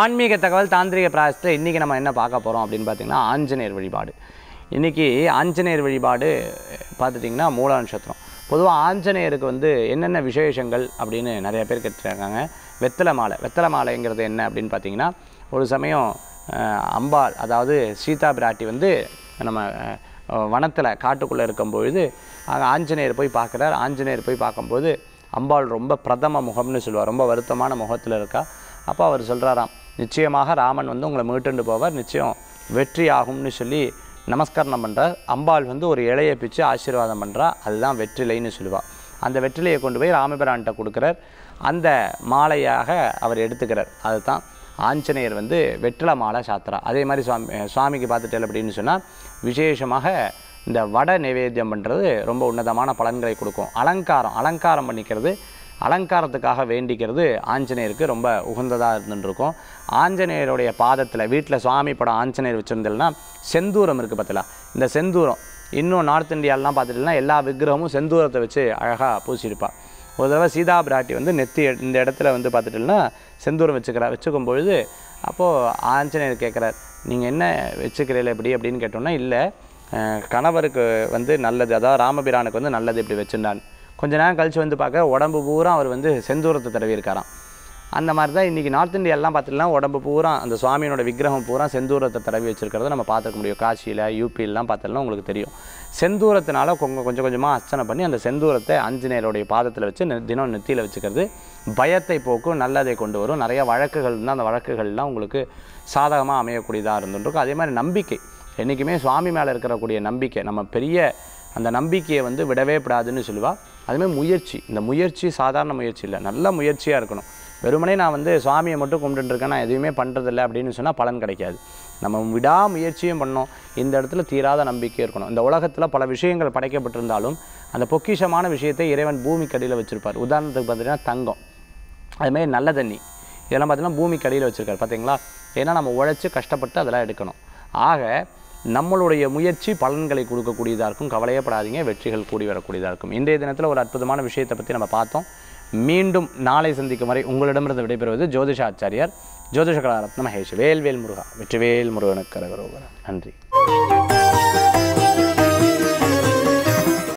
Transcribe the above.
ஆன்மீக தகவல் தாந்திரிக பிராயசத்தில் இன்றைக்கி நம்ம என்ன பார்க்க போகிறோம் அப்படின்னு பார்த்திங்கன்னா ஆஞ்சநேயர் வழிபாடு இன்றைக்கி ஆஞ்சநேயர் வழிபாடு பார்த்துட்டிங்கன்னா மூல நட்சத்திரம் பொதுவாக ஆஞ்சநேயருக்கு வந்து என்னென்ன விசேஷங்கள் அப்படின்னு நிறைய பேர் கேட்டுருக்காங்க வெத்தலை மாலை வெத்தலை மாலைங்கிறது என்ன அப்படின்னு பார்த்தீங்கன்னா ஒரு சமயம் அம்பாள் அதாவது சீதா பிராட்டி வந்து நம்ம வனத்தில் காட்டுக்குள்ளே இருக்கும்பொழுது அங்கே ஆஞ்சநேயர் போய் பார்க்குறார் ஆஞ்சநேயர் போய் பார்க்கும்போது அம்பாள் ரொம்ப பிரதம முகம்னு சொல்லுவார் ரொம்ப வருத்தமான முகத்தில் இருக்கா அப்போ அவர் சொல்கிறாராம் நிச்சயமாக ராமன் வந்து உங்களை மீட்டுண்டு போவார் நிச்சயம் வெற்றி ஆகும்னு சொல்லி நமஸ்கரணம் பண்ணுறார் அம்பாள் வந்து ஒரு இலையை பிச்சு ஆசீர்வாதம் பண்ணுறா அதுதான் வெற்றிலைன்னு சொல்லுவாள் அந்த வெற்றிலையை கொண்டு போய் ராமபிரான்கிட்ட கொடுக்குறார் அந்த மாலையாக அவர் எடுத்துக்கிறார் அதுதான் ஆஞ்சநேயர் வந்து வெற்றிலை மாலை சாத்திரா அதே மாதிரி சுவாமி சுவாமிக்கு பார்த்துட்டு அப்படின்னு சொன்னால் விசேஷமாக இந்த வடை நைவேத்தியம் பண்ணுறது ரொம்ப உன்னதமான பலன்களை கொடுக்கும் அலங்காரம் அலங்காரம் பண்ணிக்கிறது அலங்காரத்துக்காக வேண்டிக்கிறது ஆஞ்சநேயருக்கு ரொம்ப உகந்ததாக இருந்துருக்கும் ஆஞ்சநேயருடைய பாதத்தில் வீட்டில் சுவாமி படம் ஆஞ்சநேயர் வச்சுருந்தேன்னா செந்தூரம் இருக்குது பார்த்தீங்களா இந்த செந்தூரம் இன்னும் நார்த் இந்தியாலெலாம் பார்த்துட்டுனா எல்லா விக்கிரகமும் செந்தூரத்தை வச்சு அழகாக பூசியிருப்பாள் ஒரு தடவை சீதா பிராட்டி வந்து நெத்தி இந்த இடத்துல வந்து பார்த்துட்டுன்னா செந்தூரம் வச்சுக்கிறா வச்சுக்கும் பொழுது அப்போது ஆஞ்சநேயர் கேட்குறார் நீங்கள் என்ன வச்சுக்கிறீங்களே இப்படி அப்படின்னு கேட்டோன்னா இல்லை கணவருக்கு வந்து நல்லது அதாவது ராமபிரானுக்கு வந்து நல்லது இப்படி வச்சுருந்தான் கொஞ்ச நேரம் கழித்து வந்து பார்க்க உடம்பு பூரா அவர் வந்து செந்தூரத்தை தடவி அந்த மாதிரி தான் இன்றைக்கி நார்த் இந்தியாலாம் பார்த்துட்டுலாம் உடம்பு பூரா அந்த சுவாமியோட விக்கிரகம் பூரா செந்தூரத்தை தடவி வச்சுருக்கிறத நம்ம பார்த்துக்க முடியும் காசியில் யூபியிலலாம் பார்த்துலாம் உங்களுக்கு தெரியும் செந்தூரத்தினால கொஞ்சம் கொஞ்சம் கொஞ்சமாக அர்ச்சனை பண்ணி அந்த செந்தூரத்தை ஆஞ்சநேயருடைய பாதத்தில் வச்சு தினம் நெத்தியில் வச்சுக்கிறது பயத்தை போக்கும் நல்லதை கொண்டு வரும் நிறைய வழக்குகள் இருந்தால் அந்த வழக்குகள்லாம் உங்களுக்கு சாதகமாக அமையக்கூடியதாக இருந்துருக்கும் அதே மாதிரி நம்பிக்கை என்றைக்குமே சுவாமி மேலே இருக்கக்கூடிய நம்பிக்கை நம்ம பெரிய அந்த நம்பிக்கையை வந்து விடவே கூடாதுன்னு சொல்லுவாள் அதுமாதிரி முயற்சி இந்த முயற்சி சாதாரண முயற்சி இல்லை நல்ல முயற்சியாக இருக்கணும் வெறுமனே நான் வந்து சுவாமியை மட்டும் கும்பிட்டுருக்கேன் நான் எதுவுமே பண்ணுறதில்ல அப்படின்னு சொன்னால் பலன் கிடைக்காது நம்ம விடாமுயற்சியும் பண்ணோம் இந்த இடத்துல தீராத நம்பிக்கை இருக்கணும் இந்த உலகத்தில் பல விஷயங்கள் படைக்கப்பட்டிருந்தாலும் அந்த பொக்கிஷமான விஷயத்தை இறைவன் கடையில் வச்சுருப்பார் உதாரணத்துக்கு பார்த்தீங்கன்னா தங்கம் அதுமாதிரி நல்ல தண்ணி இதெல்லாம் பார்த்தீங்கன்னா கடையில் வச்சுருக்காரு பார்த்தீங்களா ஏன்னா நம்ம உழைச்சி கஷ்டப்பட்டு அதெல்லாம் எடுக்கணும் ஆக நம்மளுடைய முயற்சி பலன்களை கொடுக்கக்கூடியதாக இருக்கும் கவலையப்படாதீங்க வெற்றிகள் கூடி வரக்கூடியதாக இருக்கும் இன்றைய தினத்தில் ஒரு அற்புதமான விஷயத்தை பற்றி நம்ம பார்த்தோம் மீண்டும் நாளை சந்திக்கும் வரை உங்களிடமிருந்து விடைபெறுவது ஜோதிஷாச்சாரியார் ஜோதிஷ கலாரத்ன மகேஷ் வேல்வேல் முருகா வெற்றிவேல் முருகனுக்கு நன்றி